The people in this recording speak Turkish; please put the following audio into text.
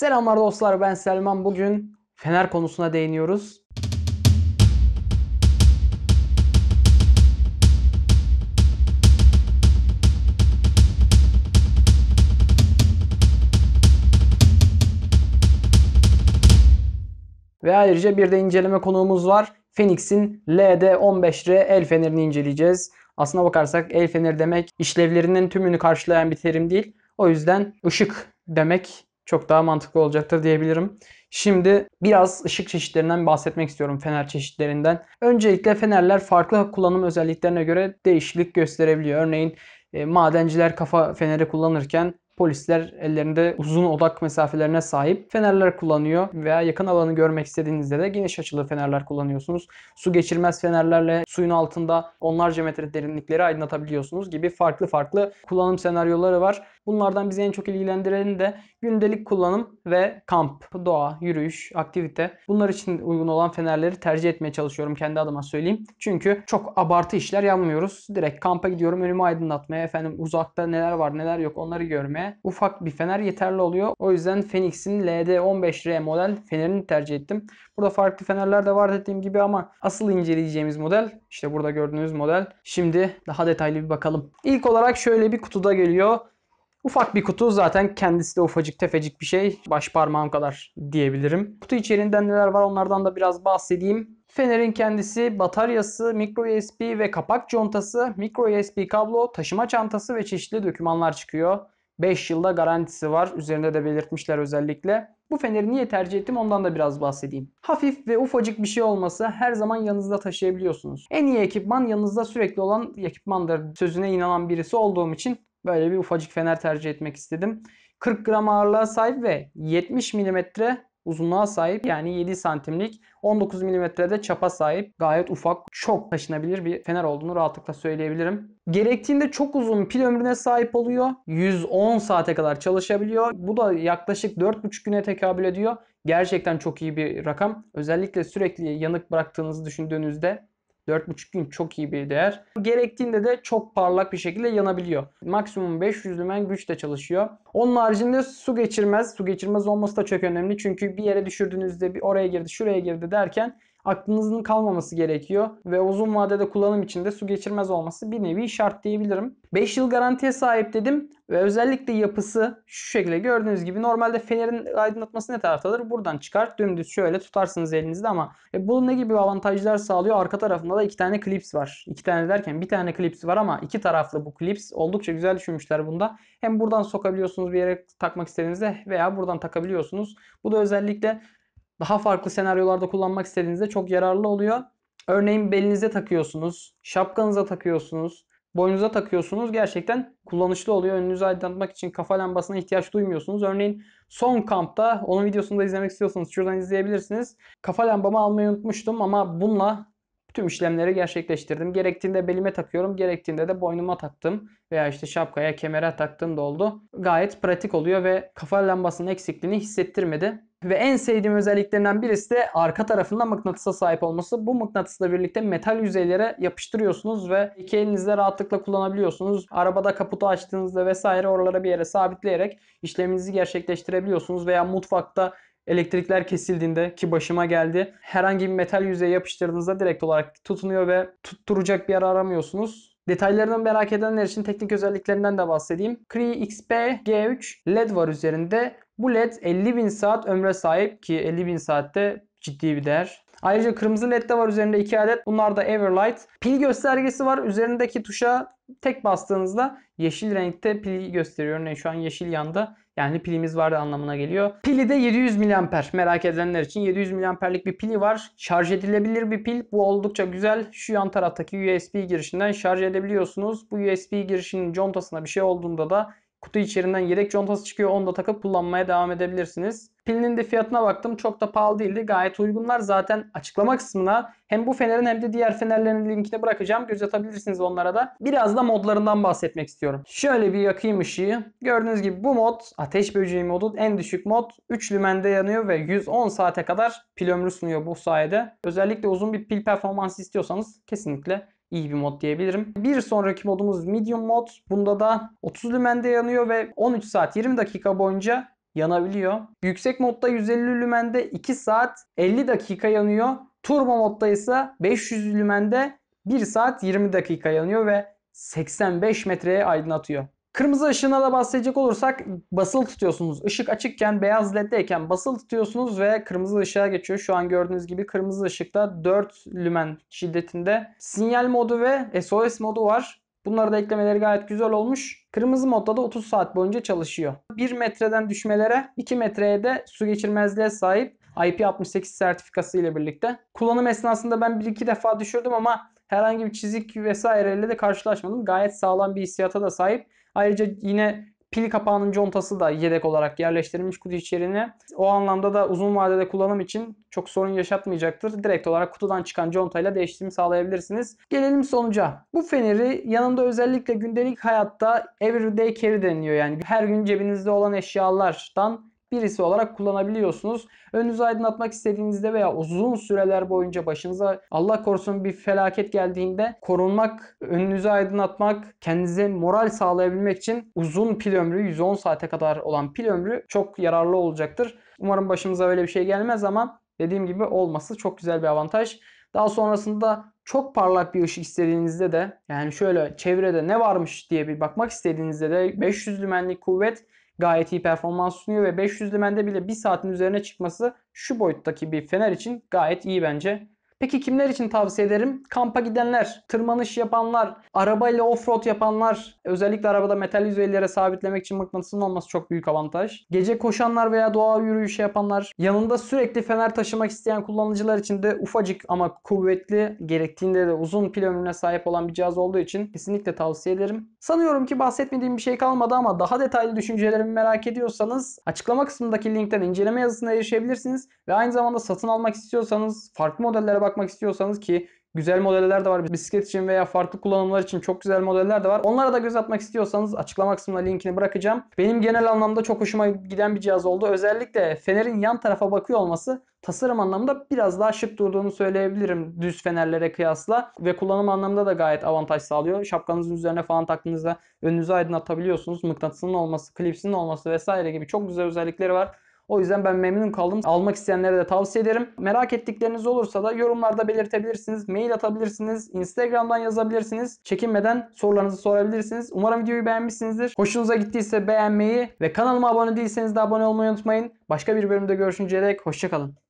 Selamlar dostlar ben Selman. Bugün Fener konusuna değiniyoruz. Ve ayrıca bir de inceleme konuğumuz var. Phoenix'in LD15R el fenerini inceleyeceğiz. Aslına bakarsak el feneri demek işlevlerinin tümünü karşılayan bir terim değil. O yüzden ışık demek çok daha mantıklı olacaktır diyebilirim. Şimdi biraz ışık çeşitlerinden bahsetmek istiyorum fener çeşitlerinden. Öncelikle fenerler farklı kullanım özelliklerine göre değişiklik gösterebiliyor. Örneğin e, madenciler kafa feneri kullanırken polisler ellerinde uzun odak mesafelerine sahip fenerler kullanıyor veya yakın alanı görmek istediğinizde de geniş açılı fenerler kullanıyorsunuz. Su geçirmez fenerlerle suyun altında onlarca metre derinlikleri aydınlatabiliyorsunuz gibi farklı farklı kullanım senaryoları var. Bunlardan bizi en çok ilgilendiren de gündelik kullanım ve kamp, doğa, yürüyüş, aktivite. Bunlar için uygun olan fenerleri tercih etmeye çalışıyorum kendi adıma söyleyeyim. Çünkü çok abartı işler yapmıyoruz. Direkt kampa gidiyorum önümü aydınlatmaya efendim uzakta neler var neler yok onları görmeye. Ufak bir fener yeterli oluyor. O yüzden Phoenix'in LD15R model fenerini tercih ettim. Burada farklı fenerler de var dediğim gibi ama asıl inceleyeceğimiz model işte burada gördüğünüz model. Şimdi daha detaylı bir bakalım. İlk olarak şöyle bir kutuda geliyor. Ufak bir kutu zaten kendisi de ufacık tefecik bir şey. Baş parmağım kadar diyebilirim. Kutu içeriğinden neler var onlardan da biraz bahsedeyim. Fener'in kendisi, bataryası, micro USB ve kapak contası, micro USB kablo, taşıma çantası ve çeşitli dokümanlar çıkıyor. 5 yılda garantisi var. Üzerinde de belirtmişler özellikle. Bu feneri niye tercih ettim ondan da biraz bahsedeyim. Hafif ve ufacık bir şey olması her zaman yanınızda taşıyabiliyorsunuz. En iyi ekipman yanınızda sürekli olan ekipmandır sözüne inanan birisi olduğum için Böyle bir ufacık fener tercih etmek istedim. 40 gram ağırlığa sahip ve 70 milimetre uzunluğa sahip yani 7 santimlik 19 milimetrede çapa sahip gayet ufak çok taşınabilir bir fener olduğunu rahatlıkla söyleyebilirim. Gerektiğinde çok uzun pil ömrüne sahip oluyor. 110 saate kadar çalışabiliyor. Bu da yaklaşık 4,5 güne tekabül ediyor. Gerçekten çok iyi bir rakam. Özellikle sürekli yanık bıraktığınızı düşündüğünüzde 4,5 gün çok iyi bir değer. Gerektiğinde de çok parlak bir şekilde yanabiliyor. Maksimum 500 lümen güçle çalışıyor. Onun haricinde su geçirmez. Su geçirmez olması da çok önemli. Çünkü bir yere düşürdüğünüzde bir oraya girdi şuraya girdi derken aklınızın kalmaması gerekiyor ve uzun vadede kullanım için de su geçirmez olması bir nevi şart diyebilirim. 5 yıl garantiye sahip dedim ve özellikle yapısı şu şekilde gördüğünüz gibi normalde fenerin aydınlatması ne taraftadır? Buradan çıkar dümdüz şöyle tutarsınız elinizde ama e, bunun ne gibi avantajlar sağlıyor? Arka tarafında da iki tane klips var. İki tane derken bir tane klips var ama iki taraflı bu klips. Oldukça güzel düşünmüşler bunda. Hem buradan sokabiliyorsunuz bir yere takmak istediğinizde veya buradan takabiliyorsunuz. Bu da özellikle daha farklı senaryolarda kullanmak istediğinizde çok yararlı oluyor. Örneğin belinize takıyorsunuz, şapkanıza takıyorsunuz, boynunuza takıyorsunuz. Gerçekten kullanışlı oluyor. Önünüzü aydınlatmak için kafa lambasına ihtiyaç duymuyorsunuz. Örneğin son kampta onun videosunu da izlemek istiyorsanız şuradan izleyebilirsiniz. Kafa lambamı almayı unutmuştum ama bununla tüm işlemleri gerçekleştirdim. Gerektiğinde belime takıyorum, gerektiğinde de boynuma taktım veya işte şapkaya, kemere taktığım da oldu. Gayet pratik oluyor ve kafa lambasının eksikliğini hissettirmedi. Ve en sevdiğim özelliklerinden birisi de arka tarafında mıknatısa sahip olması. Bu mıknatısla birlikte metal yüzeylere yapıştırıyorsunuz ve iki elinizle rahatlıkla kullanabiliyorsunuz. Arabada kaputu açtığınızda vesaire oralara bir yere sabitleyerek işleminizi gerçekleştirebiliyorsunuz. Veya mutfakta elektrikler kesildiğinde ki başıma geldi herhangi bir metal yüzeye yapıştırdığınızda direkt olarak tutunuyor ve tutturacak bir yer aramıyorsunuz. Detaylarını merak edenler için teknik özelliklerinden de bahsedeyim. Cree XP G3 LED var üzerinde. Bu LED 50.000 saat ömre sahip ki 50.000 saatte ciddi bir değer. Ayrıca kırmızı led de var üzerinde 2 adet. Bunlar da Everlight. Pil göstergesi var. Üzerindeki tuşa tek bastığınızda yeşil renkte pil gösteriyor. Örneğin şu an yeşil yanda. Yani pilimiz vardı anlamına geliyor. Pili de 700 mAh. Merak edenler için 700 mAh'lik bir pili var. Şarj edilebilir bir pil. Bu oldukça güzel. Şu yan taraftaki USB girişinden şarj edebiliyorsunuz. Bu USB girişinin contasına bir şey olduğunda da kutu içerinden yedek contası çıkıyor. Onu da takıp kullanmaya devam edebilirsiniz. Pilinin de fiyatına baktım. Çok da pahalı değildi. Gayet uygunlar. Zaten açıklama kısmına hem bu fenerin hem de diğer fenerlerin linkini bırakacağım. Göz atabilirsiniz onlara da. Biraz da modlarından bahsetmek istiyorum. Şöyle bir yakayım ışığı. Gördüğünüz gibi bu mod ateş böceği modu en düşük mod. 3 lümende yanıyor ve 110 saate kadar pil ömrü sunuyor bu sayede. Özellikle uzun bir pil performansı istiyorsanız kesinlikle iyi bir mod diyebilirim. Bir sonraki modumuz medium mod. Bunda da 30 lümende yanıyor ve 13 saat 20 dakika boyunca yanabiliyor. Yüksek modda 150 lümende 2 saat 50 dakika yanıyor. Turbo modda ise 500 lümende 1 saat 20 dakika yanıyor ve 85 metreye aydınlatıyor. Kırmızı ışığına da bahsedecek olursak basılı tutuyorsunuz. Işık açıkken beyaz leddeyken basılı tutuyorsunuz ve kırmızı ışığa geçiyor. Şu an gördüğünüz gibi kırmızı ışıkta 4 lümen şiddetinde sinyal modu ve SOS modu var. Bunları da eklemeleri gayet güzel olmuş. Kırmızı modda da 30 saat boyunca çalışıyor. 1 metreden düşmelere 2 metreye de su geçirmezliğe sahip IP68 sertifikası ile birlikte. Kullanım esnasında ben 1-2 defa düşürdüm ama herhangi bir çizik vesaireyle de karşılaşmadım. Gayet sağlam bir hissiyata da sahip. Ayrıca yine pil kapağının contası da yedek olarak yerleştirilmiş kutu içeriğine. O anlamda da uzun vadede kullanım için çok sorun yaşatmayacaktır. Direkt olarak kutudan çıkan contayla değiştirimi sağlayabilirsiniz. Gelelim sonuca. Bu feneri yanında özellikle gündelik hayatta everyday carry deniliyor. Yani her gün cebinizde olan eşyalardan birisi olarak kullanabiliyorsunuz. Önünüzü aydınlatmak istediğinizde veya uzun süreler boyunca başınıza Allah korusun bir felaket geldiğinde korunmak, önünüzü aydınlatmak, kendinize moral sağlayabilmek için uzun pil ömrü 110 saate kadar olan pil ömrü çok yararlı olacaktır. Umarım başımıza öyle bir şey gelmez ama dediğim gibi olması çok güzel bir avantaj. Daha sonrasında çok parlak bir ışık istediğinizde de yani şöyle çevrede ne varmış diye bir bakmak istediğinizde de 500 lümenlik kuvvet gayet iyi performans sunuyor ve 500 limende bile 1 saatin üzerine çıkması şu boyuttaki bir fener için gayet iyi bence. Peki kimler için tavsiye ederim? Kampa gidenler, tırmanış yapanlar, arabayla offroad yapanlar, özellikle arabada metal yüzeylere sabitlemek için mıknatısın olması çok büyük avantaj. Gece koşanlar veya doğa yürüyüşü yapanlar, yanında sürekli fener taşımak isteyen kullanıcılar için de ufacık ama kuvvetli, gerektiğinde de uzun pil ömrüne sahip olan bir cihaz olduğu için kesinlikle tavsiye ederim. Sanıyorum ki bahsetmediğim bir şey kalmadı ama daha detaylı düşüncelerimi merak ediyorsanız açıklama kısmındaki linkten inceleme yazısına erişebilirsiniz ve aynı zamanda satın almak istiyorsanız farklı modellere bak bakmak istiyorsanız ki güzel modeller de var. Bisiklet için veya farklı kullanımlar için çok güzel modeller de var. Onlara da göz atmak istiyorsanız açıklama kısmına linkini bırakacağım. Benim genel anlamda çok hoşuma giden bir cihaz oldu. Özellikle fenerin yan tarafa bakıyor olması tasarım anlamında biraz daha şık durduğunu söyleyebilirim düz fenerlere kıyasla ve kullanım anlamında da gayet avantaj sağlıyor. Şapkanızın üzerine falan taktığınızda önünüzü aydınlatabiliyorsunuz. Mıknatısının olması, klipsinin olması vesaire gibi çok güzel özellikleri var. O yüzden ben memnun kaldım. Almak isteyenlere de tavsiye ederim. Merak ettikleriniz olursa da yorumlarda belirtebilirsiniz. Mail atabilirsiniz. Instagram'dan yazabilirsiniz. Çekinmeden sorularınızı sorabilirsiniz. Umarım videoyu beğenmişsinizdir. Hoşunuza gittiyse beğenmeyi ve kanalıma abone değilseniz de abone olmayı unutmayın. Başka bir bölümde görüşünceye dek hoşçakalın.